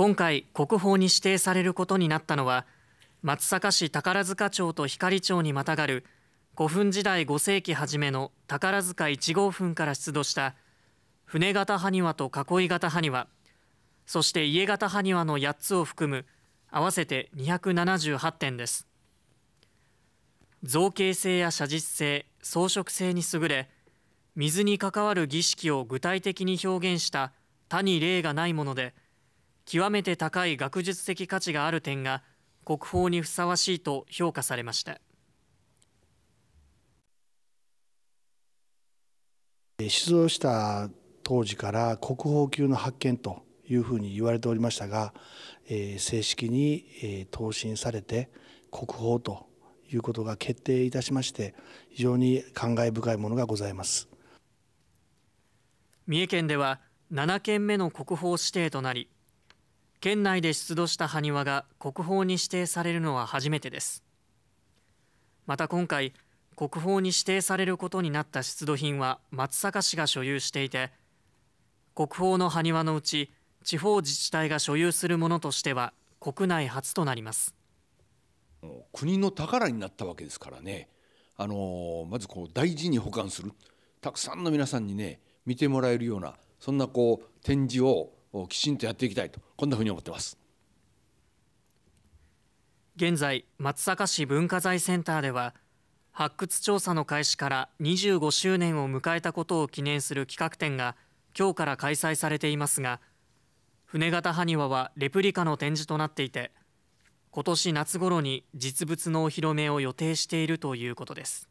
今回国宝に指定されることになったのは松阪市宝塚町と光町にまたがる古墳時代5世紀初めの宝塚1号墳から出土した船型埴輪と囲い型埴輪そして家型埴輪の8つを含む合わせて278点です造形性や写実性装飾性に優れ水に関わる儀式を具体的に表現した他に例がないもので極めて高い学術的価値がある点が国宝にふさわしいと評価されました出土した当時から国宝級の発見というふうに言われておりましたが、えー、正式に、えー、答申されて国宝ということが決定いたしまして非常に感慨深いものがございます三重県では7件目の国宝指定となり県内で出土した埴輪が国宝に指定されるのは初めてですまた今回国宝に指定されることになった出土品は松阪市が所有していて国宝の埴輪のうち地方自治体が所有するものとしては国内初となります国の宝になったわけですからねあのまずこう大事に保管するたくさんの皆さんにね見てもらえるようなそんなこう展示をきちんとやっていきたいとこんなふうに思ってます現在松阪市文化財センターでは発掘調査の開始から25周年を迎えたことを記念する企画展が今日から開催されていますが船形埴輪はレプリカの展示となっていて今年夏頃に実物のお披露目を予定しているということです